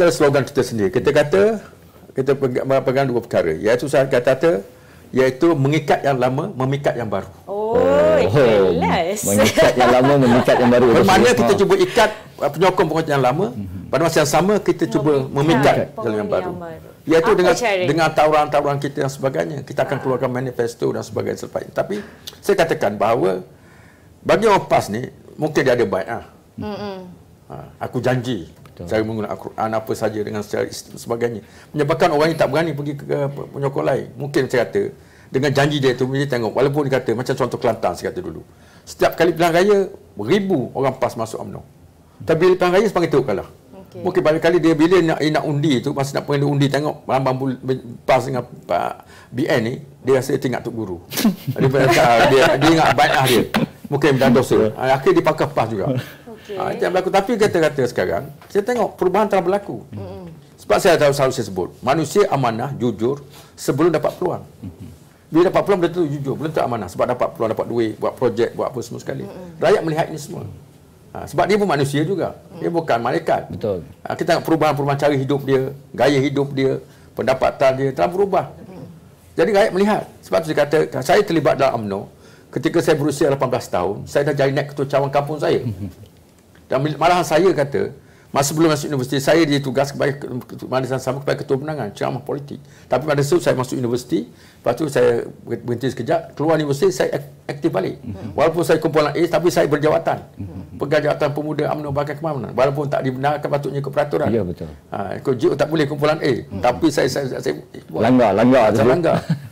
kita ada slogan kita sendiri. Kita kata kita pegang dua perkara iaitu saya kata-kata iaitu mengikat yang lama memikat yang baru. Oh, jelas. Oh, mengikat yang lama memikat yang baru. Bermakna kita ha. cuba ikat uh, penyokong pengurusan yang lama mhm. pada masa yang sama kita cuba memikat jalan yang baru. Iaitu dengan dengan tawaran-tawaran kita dan sebagainya. Kita akan ah. keluarkan manifesto dan sebagainya selepas ini. Tapi saya katakan bahawa bagi orang PAS ni mungkin dia ada baik ah. Ha. Aku janji Betul. cara menggunakan Al-Quran apa saja dengan secara Islam sebagainya menyebabkan orang ini tak berani pergi ke penyokong lain mungkin saya kata dengan janji dia itu. dia tengok walaupun dia kata macam contoh Kelantan saya kata dulu setiap kali pilihan raya ribu orang pas masuk UMNO tapi bila pilihan raya sepanggil teruk kalah okay. mungkin banyak kali dia bila nak, nak undi itu masa nak pengen undi tengok lambang pas dengan Pak BN ni dia rasa dia tengok tu guru dia, dia, dia ingat banyak dia mungkin dah dosa akhirnya dia pakai pas juga Okay. Ha, ah, itu berlaku. Tapi kata-kata sekarang, saya tengok perubahan telah berlaku. hmm Sebab saya tahu selalu saya sebut, manusia amanah, jujur sebelum dapat peluang. hmm Bila dapat peluang, betul jujur. Belum tak amanah. Sebab dapat peluang, dapat duit, buat projek, buat apa semua sekali. hmm Rakyat melihat ini semua. Ha, sebab dia pun manusia juga. hmm Dia mm. bukan malaikat. Betul. Ha, kita tengok perubahan-perubahan cara hidup dia, gaya hidup dia, pendapatan dia telah berubah. hmm Jadi rakyat melihat. Sebab saya kata, saya terlibat dalam UMNO, Ketika saya berusia 18 tahun, saya dah jadi naik ketua cawang kampung saya. Mm-hmm. Dan malahan saya kata, masa belum masuk universiti, saya ditugas kepada madrasah sama kepada ketua penangan, ceramah politik. Tapi pada itu saya masuk universiti, lepas itu saya berhenti sekejap, keluar universiti, saya aktif balik. Mhm. Walaupun saya kumpulan A, tapi saya berjawatan. Mhm. Mhm. Pegang jawatan pemuda UMNO kemana mana. Walaupun tak dibenarkan patutnya ikut peraturan. Ya, betul. Ha, ikut J, tak boleh kumpulan A. Hmm. Tapi saya... saya, saya, saya langgar, langgar. langgar.